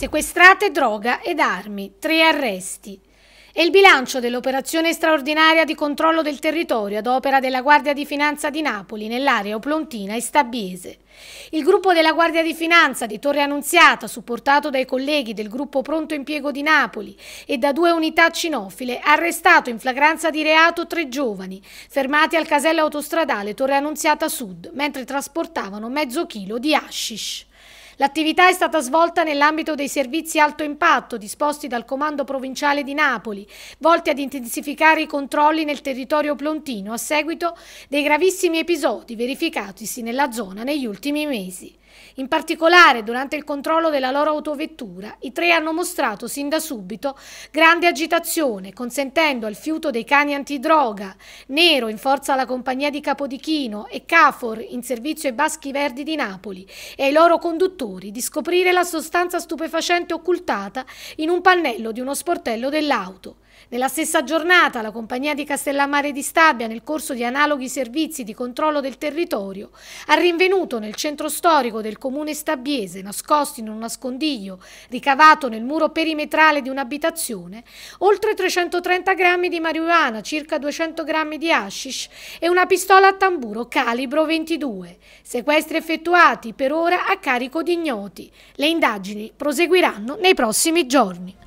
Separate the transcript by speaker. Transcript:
Speaker 1: Sequestrate droga ed armi, tre arresti. E il bilancio dell'operazione straordinaria di controllo del territorio ad opera della Guardia di Finanza di Napoli nell'area Oplontina e Stabiese. Il gruppo della Guardia di Finanza di Torre Annunziata, supportato dai colleghi del gruppo Pronto Impiego di Napoli e da due unità cinofile, ha arrestato in flagranza di reato tre giovani, fermati al casello autostradale Torre Annunziata Sud, mentre trasportavano mezzo chilo di hashish. L'attività è stata svolta nell'ambito dei servizi alto impatto disposti dal Comando Provinciale di Napoli, volti ad intensificare i controlli nel territorio plontino a seguito dei gravissimi episodi verificatisi nella zona negli ultimi mesi. In particolare, durante il controllo della loro autovettura, i tre hanno mostrato sin da subito grande agitazione, consentendo al fiuto dei cani antidroga, Nero in forza alla compagnia di Capodichino e Cafor in servizio ai Baschi Verdi di Napoli e ai loro conduttori di scoprire la sostanza stupefacente occultata in un pannello di uno sportello dell'auto. Nella stessa giornata la compagnia di Castellammare di Stabia, nel corso di analoghi servizi di controllo del territorio, ha rinvenuto nel centro storico del comune stabiese, nascosti in un nascondiglio ricavato nel muro perimetrale di un'abitazione, oltre 330 grammi di marijuana, circa 200 grammi di hashish e una pistola a tamburo calibro 22. Sequestri effettuati per ora a carico di ignoti. Le indagini proseguiranno nei prossimi giorni.